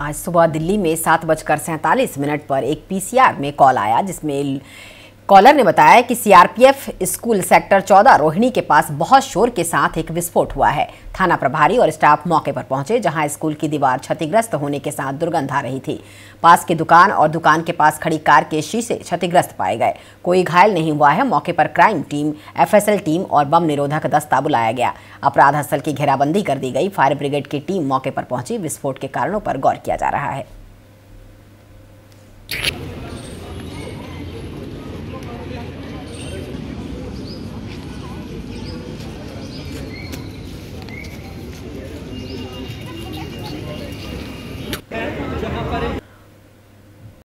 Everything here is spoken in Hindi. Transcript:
आज सुबह दिल्ली में सात बजकर सैंतालीस मिनट पर एक पीसीआर में कॉल आया जिसमें कॉलर ने बताया कि सीआरपीएफ स्कूल सेक्टर 14 रोहिणी के पास बहुत शोर के साथ एक विस्फोट हुआ है थाना प्रभारी और स्टाफ मौके पर पहुंचे जहां स्कूल की दीवार क्षतिग्रस्त होने के साथ दुर्गंध आ रही थी पास की दुकान और दुकान के पास खड़ी कार के शीशे क्षतिग्रस्त पाए गए कोई घायल नहीं हुआ है मौके पर क्राइम टीम एफ टीम और बम निरोधक दस्ता बुलाया गया अपराध स्थल की घेराबंदी कर दी गई फायर ब्रिगेड की टीम मौके पर पहुंची विस्फोट के कारणों पर गौर किया जा रहा है